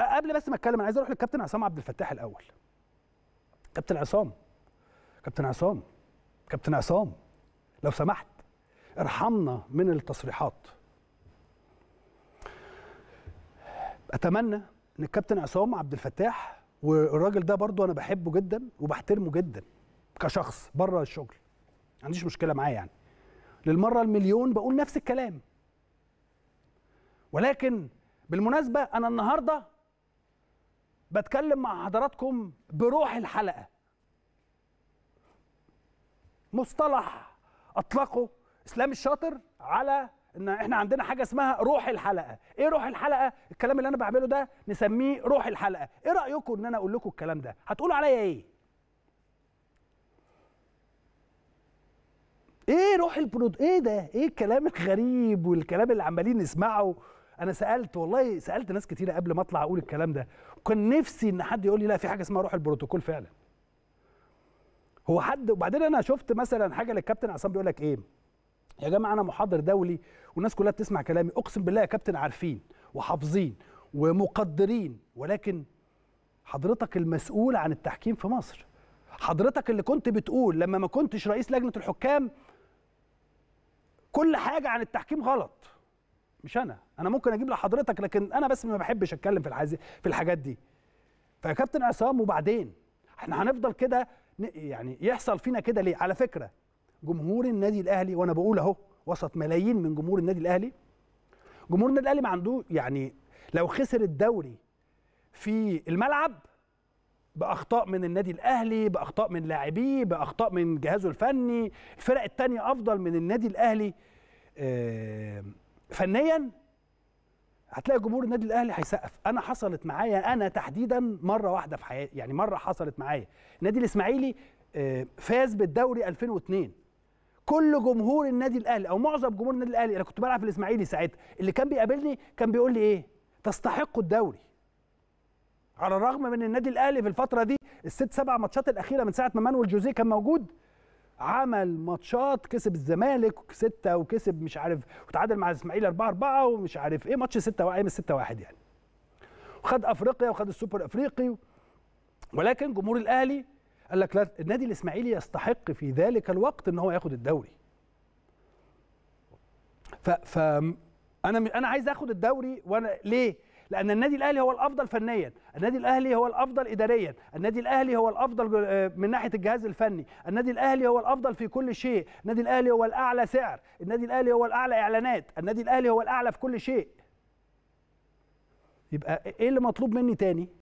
قبل بس ما اتكلم انا عايز اروح للكابتن عصام عبد الفتاح الاول كابتن عصام كابتن عصام كابتن عصام لو سمحت ارحمنا من التصريحات اتمنى ان الكابتن عصام عبد الفتاح والراجل ده برضو انا بحبه جدا وبحترمه جدا كشخص بره الشغل ما عنديش مشكله معاه يعني للمره المليون بقول نفس الكلام ولكن بالمناسبه انا النهارده بتكلم مع حضراتكم بروح الحلقه مصطلح اطلقه اسلام الشاطر على ان احنا عندنا حاجه اسمها روح الحلقه ايه روح الحلقه الكلام اللي انا بعمله ده نسميه روح الحلقه ايه رايكم ان انا اقول لكم الكلام ده هتقولوا عليا ايه ايه روح البرود ايه ده ايه الكلام الغريب والكلام اللي عمالين نسمعه انا سالت والله سالت ناس كتيره قبل ما اطلع اقول الكلام ده وكان نفسي ان حد يقول لي لا في حاجه اسمها روح البروتوكول فعلا هو حد وبعدين انا شفت مثلا حاجه للكابتن عصام بيقول لك ايه يا جماعه انا محاضر دولي والناس كلها بتسمع كلامي اقسم بالله يا كابتن عارفين وحافظين ومقدرين ولكن حضرتك المسؤول عن التحكيم في مصر حضرتك اللي كنت بتقول لما ما كنتش رئيس لجنه الحكام كل حاجه عن التحكيم غلط مش انا انا ممكن اجيب لحضرتك لكن انا بس ما بحبش اتكلم في الحاجات في الحاجات دي فيا كابتن عصام وبعدين احنا هنفضل كده يعني يحصل فينا كده ليه على فكره جمهور النادي الاهلي وانا بقول اهو وسط ملايين من جمهور النادي الاهلي جمهور النادي الاهلي ما عنده يعني لو خسر الدوري في الملعب باخطاء من النادي الاهلي باخطاء من لاعبيه باخطاء من جهازه الفني الفرق التانية افضل من النادي الاهلي آه فنيا هتلاقي جمهور النادي الاهلي هيسقف انا حصلت معايا انا تحديدا مره واحده في حياتي يعني مره حصلت معايا النادي الاسماعيلي آه، فاز بالدوري 2002 كل جمهور النادي الاهلي او معظم جمهور النادي الاهلي انا كنت بلعب في الاسماعيلي ساعتها اللي كان بيقابلني كان بيقول لي ايه تستحقوا الدوري على الرغم من النادي الاهلي في الفتره دي الست سبع ماتشات الاخيره من ساعه ما مانويل جوزيه كان موجود عمل ماتشات كسب الزمالك وستة وكسب مش عارف وتعادل مع الاسماعيلي 4 4 ومش عارف ايه ماتش 6 1 6 1 يعني وخد افريقيا وخد السوبر افريقي ولكن جمهور الاهلي قال لك لا النادي الاسماعيلي يستحق في ذلك الوقت ان هو ياخد الدوري ف, ف انا انا عايز اخد الدوري وانا ليه لان النادي الاهلي هو الافضل فنيا النادي الاهلي هو الافضل اداريا النادي الاهلي هو الافضل آه، من ناحيه الجهاز الفني النادي الاهلي هو الافضل في كل شيء النادي الاهلي هو الاعلى سعر النادي الاهلي هو الاعلى اعلانات النادي الاهلي هو الاعلى في كل شيء يبقى ايه اللي مطلوب مني تاني